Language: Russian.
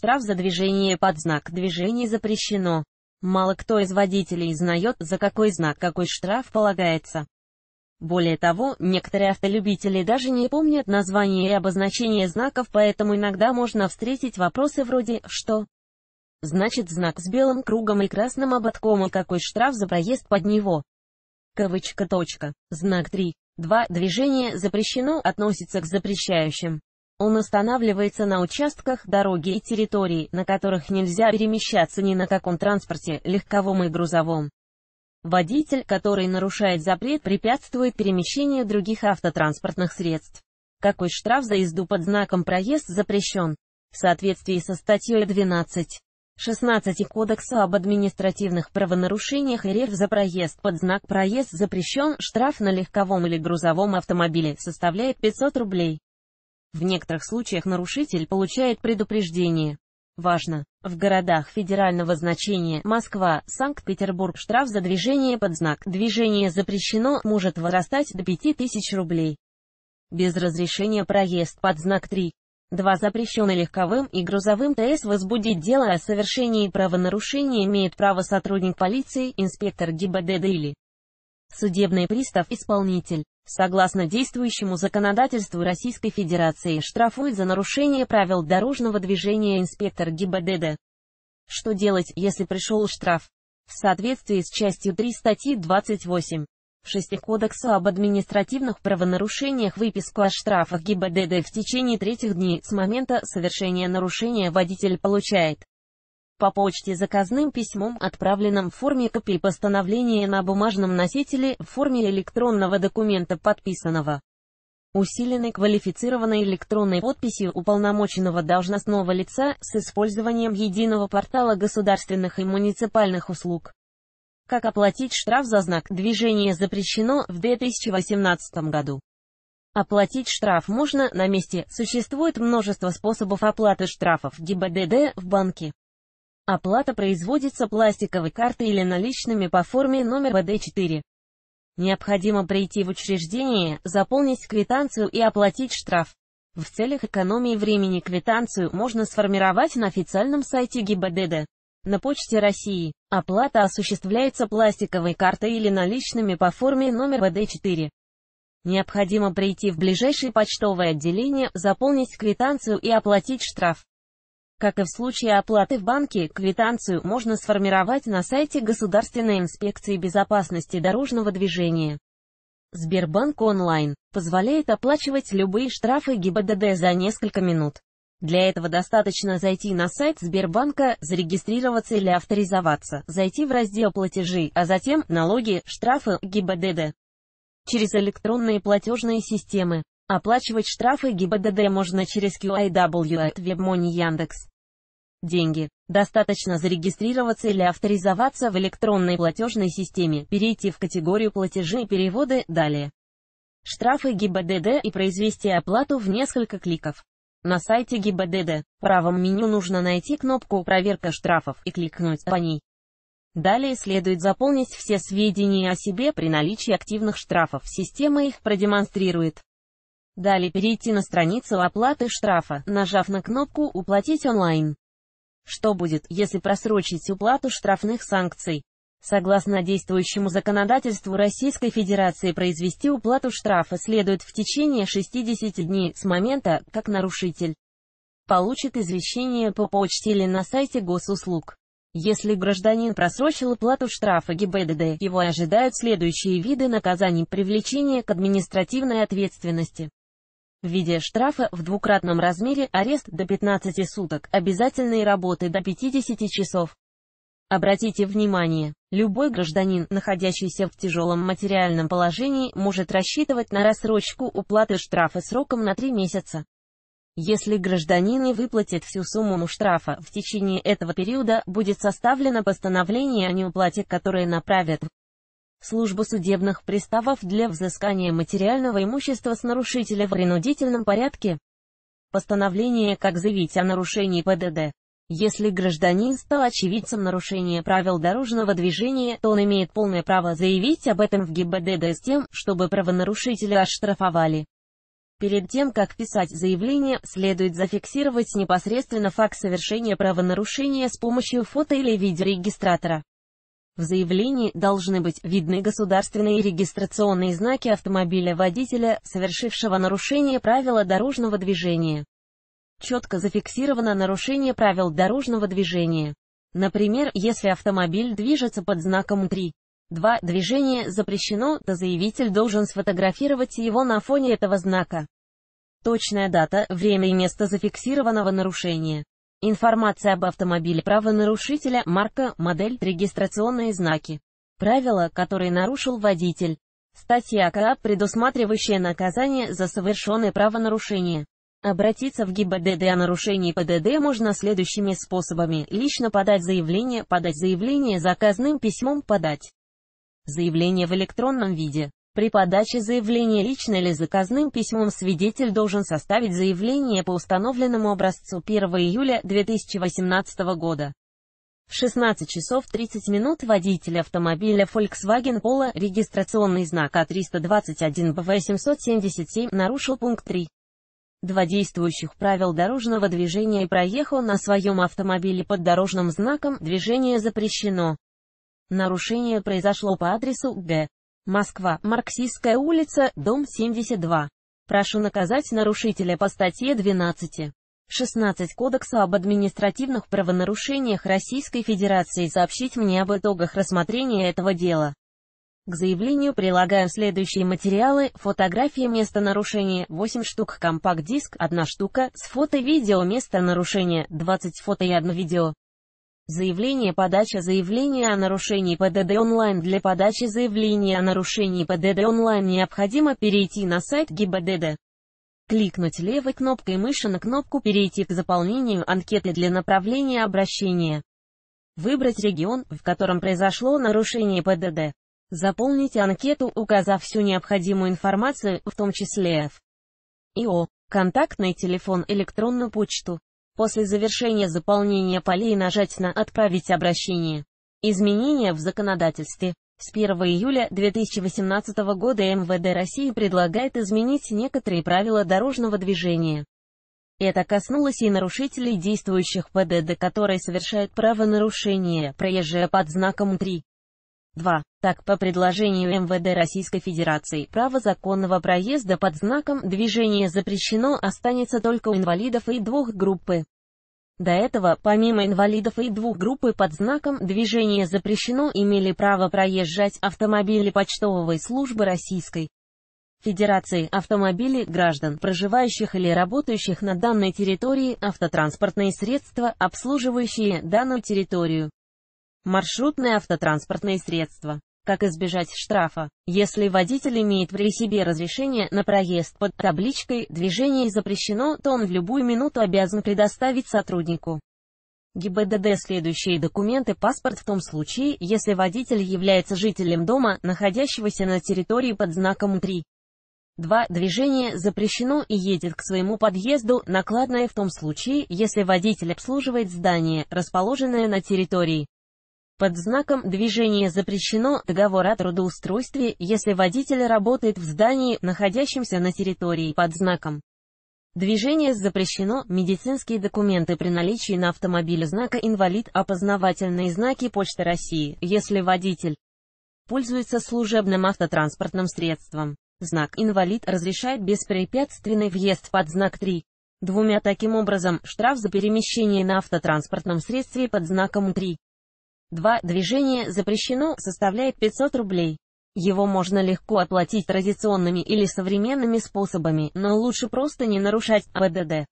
штраф за движение под знак движения запрещено. Мало кто из водителей знает, за какой знак какой штраф полагается. Более того, некоторые автолюбители даже не помнят название и обозначение знаков, поэтому иногда можно встретить вопросы вроде «что?». Значит знак с белым кругом и красным ободком и какой штраф за проезд под него. Кавычка точка. Знак 3. 2. Движение запрещено относится к запрещающим. Он останавливается на участках дороги и территорий, на которых нельзя перемещаться ни на каком транспорте, легковом и грузовом. Водитель, который нарушает запрет, препятствует перемещению других автотранспортных средств. Какой штраф за езду под знаком «Проезд запрещен»? В соответствии со статьей 12. 16 Кодекса об административных правонарушениях РФ за проезд под знак «Проезд запрещен» штраф на легковом или грузовом автомобиле составляет 500 рублей. В некоторых случаях нарушитель получает предупреждение. Важно! В городах федерального значения Москва, Санкт-Петербург штраф за движение под знак «Движение запрещено» может вырастать до 5000 рублей. Без разрешения проезд под знак 3. 2. Запрещенный легковым и грузовым ТС возбудить дело о совершении правонарушения имеет право сотрудник полиции, инспектор ГИБДД или судебный пристав-исполнитель согласно действующему законодательству Российской Федерации, штрафует за нарушение правил дорожного движения инспектор ГИБДД. Что делать, если пришел штраф? В соответствии с частью 3 статьи 28. 6 Кодекса об административных правонарушениях выписку о штрафах ГИБДД в течение третьих дней с момента совершения нарушения водитель получает по почте заказным письмом, отправленном в форме копии постановления на бумажном носителе в форме электронного документа подписанного усиленной квалифицированной электронной подписью уполномоченного должностного лица с использованием единого портала государственных и муниципальных услуг. Как оплатить штраф за знак «Движение запрещено» в 2018 году? Оплатить штраф можно на месте, существует множество способов оплаты штрафов ГИБДД в банке. Оплата производится пластиковой картой или наличными по форме номер ВД4. Необходимо прийти в учреждение, заполнить квитанцию и оплатить штраф. В целях экономии времени квитанцию можно сформировать на официальном сайте ГИБДД. На Почте России. Оплата осуществляется пластиковой картой или наличными по форме номер ВД4. Необходимо прийти в ближайшее почтовое отделение, заполнить квитанцию и оплатить штраф. Как и в случае оплаты в банке, квитанцию можно сформировать на сайте Государственной инспекции безопасности дорожного движения. Сбербанк онлайн позволяет оплачивать любые штрафы ГИБДД за несколько минут. Для этого достаточно зайти на сайт Сбербанка, зарегистрироваться или авторизоваться, зайти в раздел «Платежи», а затем «Налоги», «Штрафы», «ГИБДД». Через электронные платежные системы Оплачивать штрафы ГИБДД можно через QIW WebMoney Яндекс. Деньги. Достаточно зарегистрироваться или авторизоваться в электронной платежной системе, перейти в категорию платежи и переводы, далее. Штрафы ГИБДД и произвести оплату в несколько кликов. На сайте ГИБДД, в правом меню нужно найти кнопку «Проверка штрафов» и кликнуть по ней. Далее следует заполнить все сведения о себе при наличии активных штрафов, система их продемонстрирует. Далее перейти на страницу оплаты штрафа, нажав на кнопку «Уплатить онлайн». Что будет, если просрочить уплату штрафных санкций? Согласно действующему законодательству Российской Федерации произвести уплату штрафа следует в течение 60 дней с момента, как нарушитель получит извещение по почте или на сайте госуслуг. Если гражданин просрочил уплату штрафа ГИБДД, его ожидают следующие виды наказаний привлечение к административной ответственности в виде штрафа в двукратном размере, арест до 15 суток, обязательные работы до 50 часов. Обратите внимание, любой гражданин, находящийся в тяжелом материальном положении, может рассчитывать на рассрочку уплаты штрафа сроком на 3 месяца. Если гражданин не выплатит всю сумму штрафа, в течение этого периода будет составлено постановление о неуплате, которое направят в службу судебных приставов для взыскания материального имущества с нарушителя в принудительном порядке. Постановление «Как заявить о нарушении ПДД». Если гражданин стал очевидцем нарушения правил дорожного движения, то он имеет полное право заявить об этом в ГИБДД с тем, чтобы правонарушителя оштрафовали. Перед тем, как писать заявление, следует зафиксировать непосредственно факт совершения правонарушения с помощью фото или видеорегистратора. В заявлении должны быть видны государственные регистрационные знаки автомобиля водителя, совершившего нарушение правила дорожного движения. Четко зафиксировано нарушение правил дорожного движения. Например, если автомобиль движется под знаком 3. 2. Движение запрещено, то заявитель должен сфотографировать его на фоне этого знака. Точная дата, время и место зафиксированного нарушения. Информация об автомобиле правонарушителя, марка, модель, регистрационные знаки. Правила, которые нарушил водитель. Статья КАП, предусматривающая наказание за совершенное правонарушение. Обратиться в ГИБДД о нарушении ПДД можно следующими способами. Лично подать заявление, подать заявление заказным письмом, подать заявление в электронном виде. При подаче заявления лично или заказным письмом свидетель должен составить заявление по установленному образцу 1 июля 2018 года. В 16 часов 30 минут водитель автомобиля Volkswagen Polo, регистрационный знак А321БВ777, нарушил пункт 3. Два действующих правил дорожного движения и проехал на своем автомобиле под дорожным знаком «Движение запрещено». Нарушение произошло по адресу Г. Москва, Марксистская улица, дом 72. Прошу наказать нарушителя по статье 12. 16 Кодекса об административных правонарушениях Российской Федерации сообщить мне об итогах рассмотрения этого дела. К заявлению прилагаю следующие материалы, фотографии места нарушения, 8 штук компакт-диск, 1 штука, с фото-видео места нарушения, 20 фото и 1 видео. Заявление подача заявления о нарушении ПДД онлайн Для подачи заявления о нарушении ПДД онлайн необходимо перейти на сайт ГИБДД. Кликнуть левой кнопкой мыши на кнопку «Перейти к заполнению анкеты для направления обращения». Выбрать регион, в котором произошло нарушение ПДД. заполнить анкету, указав всю необходимую информацию, в том числе F. ИО, контактный телефон, электронную почту. После завершения заполнения полей нажать на «Отправить обращение». Изменения в законодательстве. С 1 июля 2018 года МВД России предлагает изменить некоторые правила дорожного движения. Это коснулось и нарушителей действующих ПДД, которые совершают правонарушение, проезжая под знаком 3. 2. Так, по предложению МВД Российской Федерации, право законного проезда под знаком движения запрещено останется только у инвалидов и двух группы. До этого, помимо инвалидов и двух группы под знаком движения запрещено имели право проезжать автомобили почтовой службы Российской Федерации автомобили граждан, проживающих или работающих на данной территории, автотранспортные средства, обслуживающие данную территорию маршрутные автотранспортные средства. Как избежать штрафа, если водитель имеет при себе разрешение на проезд под табличкой «Движение запрещено», то он в любую минуту обязан предоставить сотруднику ГИБДД следующие документы паспорт в том случае, если водитель является жителем дома, находящегося на территории под знаком 3. 2. Движение запрещено и едет к своему подъезду, накладное в том случае, если водитель обслуживает здание, расположенное на территории. Под знаком движения запрещено договор о трудоустройстве, если водитель работает в здании, находящемся на территории под знаком. Движение запрещено, медицинские документы при наличии на автомобиле знака «Инвалид», опознавательные знаки Почты России, если водитель пользуется служебным автотранспортным средством. Знак «Инвалид» разрешает беспрепятственный въезд под знак 3. Двумя таким образом, штраф за перемещение на автотранспортном средстве под знаком 3. 2. Движение запрещено, составляет 500 рублей. Его можно легко оплатить традиционными или современными способами, но лучше просто не нарушать ПДД. А